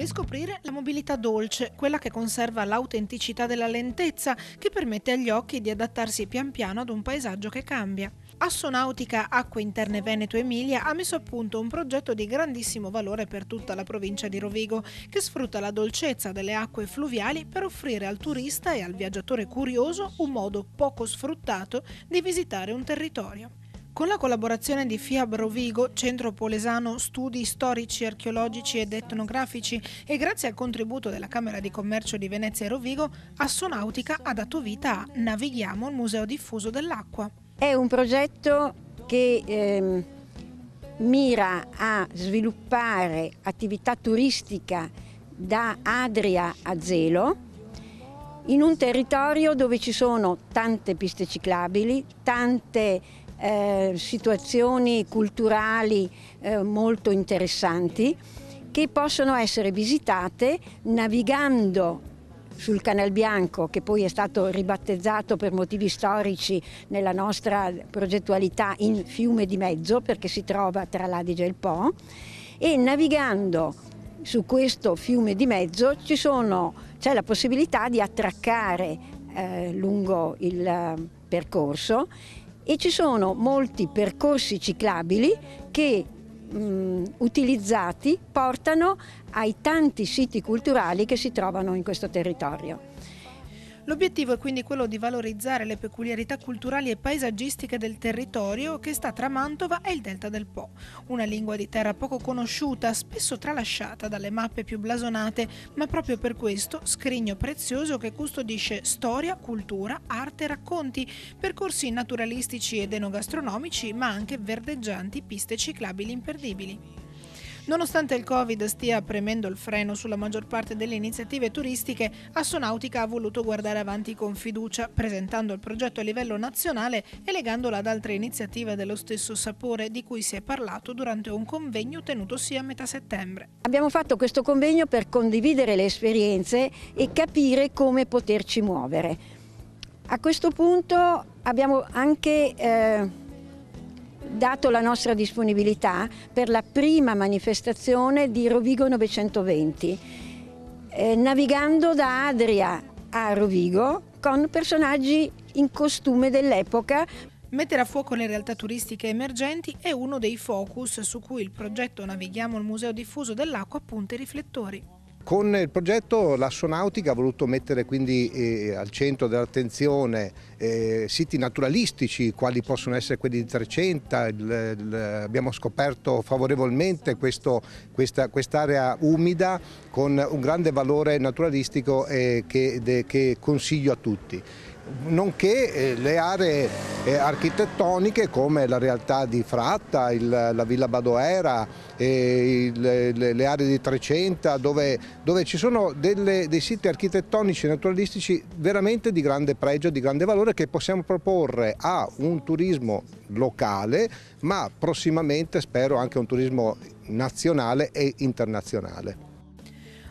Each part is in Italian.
Riscoprire la mobilità dolce, quella che conserva l'autenticità della lentezza, che permette agli occhi di adattarsi pian piano ad un paesaggio che cambia. Assonautica Acque Interne Veneto Emilia ha messo a punto un progetto di grandissimo valore per tutta la provincia di Rovigo, che sfrutta la dolcezza delle acque fluviali per offrire al turista e al viaggiatore curioso un modo poco sfruttato di visitare un territorio. Con la collaborazione di FIAB Rovigo, Centro Polesano Studi Storici, Archeologici ed Etnografici e grazie al contributo della Camera di Commercio di Venezia e Rovigo, Assonautica ha dato vita a Navighiamo il Museo Diffuso dell'Acqua. È un progetto che eh, mira a sviluppare attività turistica da Adria a Zelo, in un territorio dove ci sono tante piste ciclabili, tante eh, situazioni culturali eh, molto interessanti che possono essere visitate navigando sul Canal Bianco, che poi è stato ribattezzato per motivi storici nella nostra progettualità in Fiume di Mezzo, perché si trova tra l'Adige e il Po, e navigando su questo fiume di mezzo c'è la possibilità di attraccare eh, lungo il eh, percorso e ci sono molti percorsi ciclabili che mh, mm, utilizzati portano ai tanti siti culturali che si trovano in questo territorio. L'obiettivo è quindi quello di valorizzare le peculiarità culturali e paesaggistiche del territorio che sta tra Mantova e il delta del Po, una lingua di terra poco conosciuta, spesso tralasciata dalle mappe più blasonate, ma proprio per questo scrigno prezioso che custodisce storia, cultura, arte e racconti, percorsi naturalistici ed enogastronomici, ma anche verdeggianti piste ciclabili imperdibili. Nonostante il Covid stia premendo il freno sulla maggior parte delle iniziative turistiche, Assonautica ha voluto guardare avanti con fiducia, presentando il progetto a livello nazionale e legandola ad altre iniziative dello stesso sapore di cui si è parlato durante un convegno tenutosi a metà settembre. Abbiamo fatto questo convegno per condividere le esperienze e capire come poterci muovere. A questo punto abbiamo anche... Eh dato la nostra disponibilità per la prima manifestazione di Rovigo 920, eh, navigando da Adria a Rovigo con personaggi in costume dell'epoca. Mettere a fuoco le realtà turistiche emergenti è uno dei focus su cui il progetto Navighiamo il Museo Diffuso dell'Acqua punta i riflettori. Con il progetto l'Assonautica ha voluto mettere quindi eh, al centro dell'attenzione eh, siti naturalistici quali possono essere quelli di Trecenta, abbiamo scoperto favorevolmente quest'area quest umida con un grande valore naturalistico eh, che, de, che consiglio a tutti nonché eh, le aree eh, architettoniche come la realtà di Fratta, il, la Villa Badoera, eh, il, le, le, aree di Trecenta, dove, dove ci sono delle, dei siti architettonici e naturalistici veramente di grande pregio, di grande valore che possiamo proporre a un turismo locale, ma prossimamente spero anche a un turismo nazionale e internazionale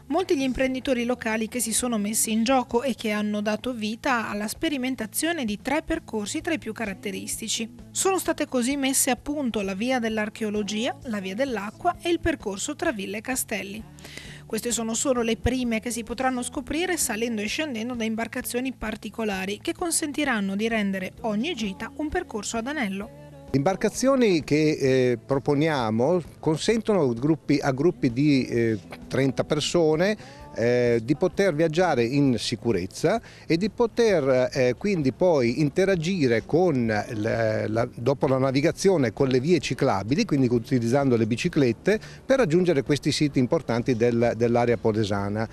molti gli imprenditori locali che si sono messi in gioco e che hanno dato vita alla sperimentazione di tre percorsi tra i più caratteristici. Sono state così messe a punto la via dell'archeologia, la via dell'acqua e il percorso tra ville e castelli. Queste sono solo le prime che si potranno scoprire salendo e scendendo da imbarcazioni particolari che consentiranno di rendere ogni gita un percorso ad anello. Le imbarcazioni che eh, proponiamo consentono gruppi, a gruppi di eh, 30 persone eh, di poter viaggiare in sicurezza e di poter eh, quindi poi interagire con, la, la, dopo la navigazione con le vie ciclabili, quindi utilizzando le biciclette, per raggiungere questi siti importanti del, dell'area polesana.